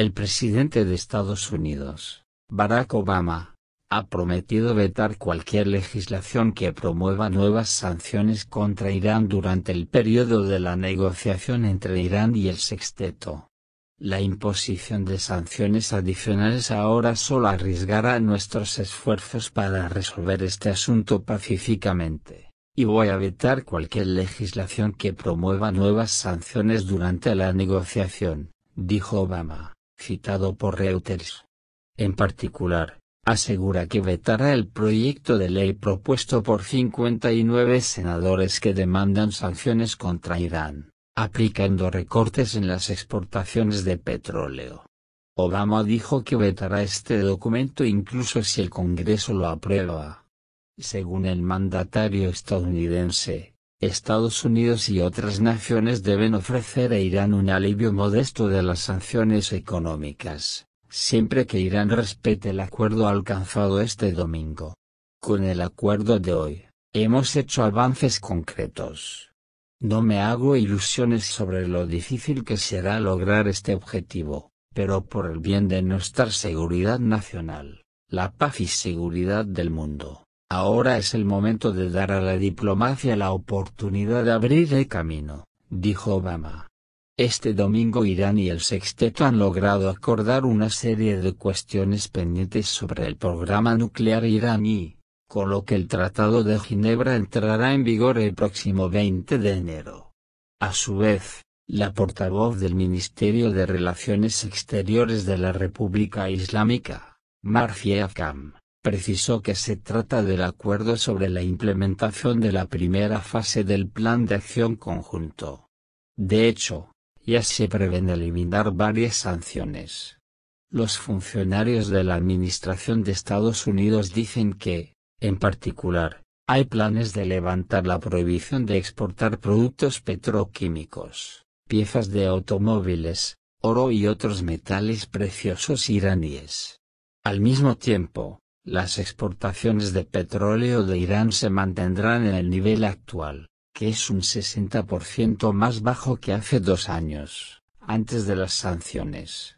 El presidente de Estados Unidos, Barack Obama, ha prometido vetar cualquier legislación que promueva nuevas sanciones contra Irán durante el periodo de la negociación entre Irán y el sexteto. La imposición de sanciones adicionales ahora solo arriesgará nuestros esfuerzos para resolver este asunto pacíficamente, y voy a vetar cualquier legislación que promueva nuevas sanciones durante la negociación, dijo Obama citado por Reuters. En particular, asegura que vetará el proyecto de ley propuesto por 59 senadores que demandan sanciones contra Irán, aplicando recortes en las exportaciones de petróleo. Obama dijo que vetará este documento incluso si el Congreso lo aprueba. Según el mandatario estadounidense, Estados Unidos y otras naciones deben ofrecer a Irán un alivio modesto de las sanciones económicas, siempre que Irán respete el acuerdo alcanzado este domingo. Con el acuerdo de hoy, hemos hecho avances concretos. No me hago ilusiones sobre lo difícil que será lograr este objetivo, pero por el bien de nuestra seguridad nacional, la paz y seguridad del mundo, Ahora es el momento de dar a la diplomacia la oportunidad de abrir el camino, dijo Obama. Este domingo Irán y el sexteto han logrado acordar una serie de cuestiones pendientes sobre el programa nuclear iraní, con lo que el Tratado de Ginebra entrará en vigor el próximo 20 de enero. A su vez, la portavoz del Ministerio de Relaciones Exteriores de la República Islámica, Marcia Kam precisó que se trata del acuerdo sobre la implementación de la primera fase del Plan de Acción Conjunto. De hecho, ya se prevén eliminar varias sanciones. Los funcionarios de la Administración de Estados Unidos dicen que, en particular, hay planes de levantar la prohibición de exportar productos petroquímicos, piezas de automóviles, oro y otros metales preciosos iraníes. Al mismo tiempo, las exportaciones de petróleo de Irán se mantendrán en el nivel actual, que es un 60% más bajo que hace dos años, antes de las sanciones.